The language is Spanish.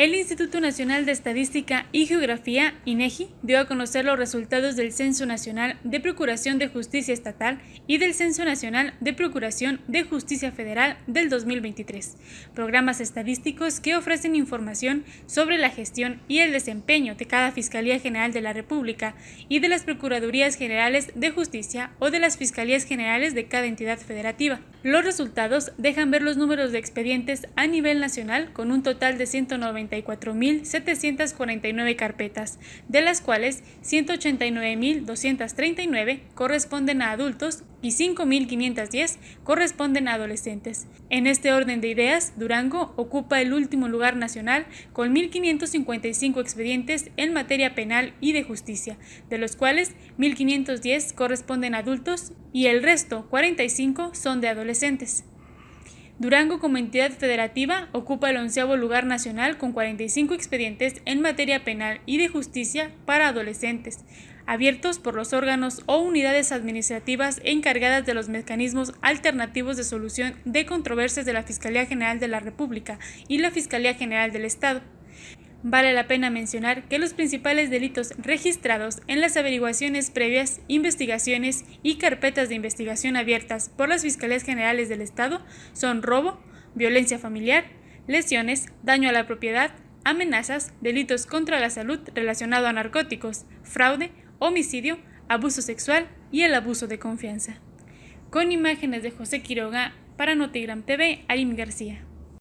El Instituto Nacional de Estadística y Geografía, INEGI, e dio a conocer los resultados del Censo Nacional de Procuración de Justicia Estatal y del Censo Nacional de Procuración de Justicia Federal del 2023, programas estadísticos que ofrecen información sobre la gestión y el desempeño de cada Fiscalía General de la República y de las Procuradurías Generales de Justicia o de las Fiscalías Generales de cada entidad federativa. Los resultados dejan ver los números de expedientes a nivel nacional con un total de 190 44.749 carpetas, de las cuales 189.239 corresponden a adultos y 5.510 corresponden a adolescentes. En este orden de ideas, Durango ocupa el último lugar nacional con 1.555 expedientes en materia penal y de justicia, de los cuales 1.510 corresponden a adultos y el resto, 45, son de adolescentes. Durango como entidad federativa ocupa el onceavo lugar nacional con 45 expedientes en materia penal y de justicia para adolescentes, abiertos por los órganos o unidades administrativas encargadas de los mecanismos alternativos de solución de controversias de la Fiscalía General de la República y la Fiscalía General del Estado. Vale la pena mencionar que los principales delitos registrados en las averiguaciones previas, investigaciones y carpetas de investigación abiertas por las Fiscalías Generales del Estado son robo, violencia familiar, lesiones, daño a la propiedad, amenazas, delitos contra la salud relacionado a narcóticos, fraude, homicidio, abuso sexual y el abuso de confianza. Con imágenes de José Quiroga para Notigram TV, Arim García.